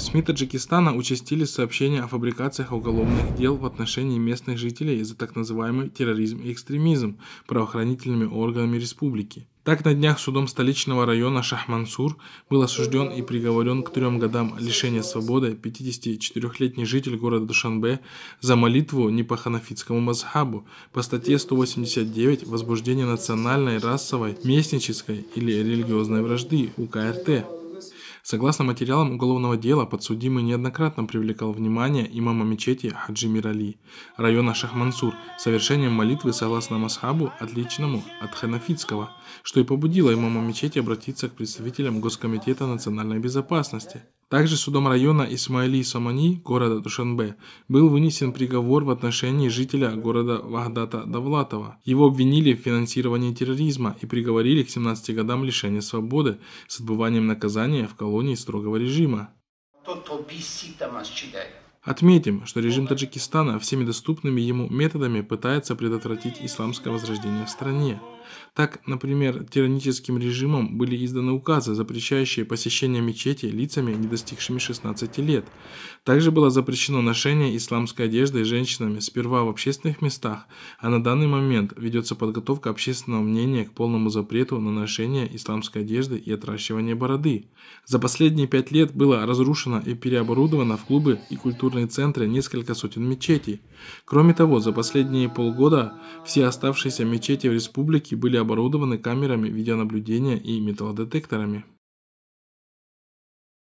В СМИ Таджикистана участились сообщения о фабрикациях уголовных дел в отношении местных жителей за так называемый терроризм и экстремизм правоохранительными органами республики. Так, на днях судом столичного района Шахмансур был осужден и приговорен к трем годам лишения свободы 54-летний житель города Душанбе за молитву не по ханафитскому мазхабу по статье 189 «Возбуждение национальной, расовой, местнической или религиозной вражды» УКРТ. Согласно материалам уголовного дела, подсудимый неоднократно привлекал внимание имама мечети Хаджи Мирали района Шахмансур совершением молитвы согласно масхабу, отличному от ханафитского, что и побудило имама мечети обратиться к представителям Госкомитета национальной безопасности – также судом района Исмаили Самани города Душанбе был вынесен приговор в отношении жителя города Вахдата Давлатова. Его обвинили в финансировании терроризма и приговорили к 17 годам лишения свободы с отбыванием наказания в колонии строгого режима. Отметим, что режим Таджикистана всеми доступными ему методами пытается предотвратить исламское возрождение в стране. Так, например, тираническим режимом были изданы указы, запрещающие посещение мечети лицами, не достигшими 16 лет. Также было запрещено ношение исламской одежды женщинами сперва в общественных местах, а на данный момент ведется подготовка общественного мнения к полному запрету на ношение исламской одежды и отращивание бороды. За последние пять лет было разрушено и переоборудовано в клубы и культурные центры несколько сотен мечетей. Кроме того, за последние полгода все оставшиеся мечети в республике были оборудованы камерами видеонаблюдения и металлодетекторами.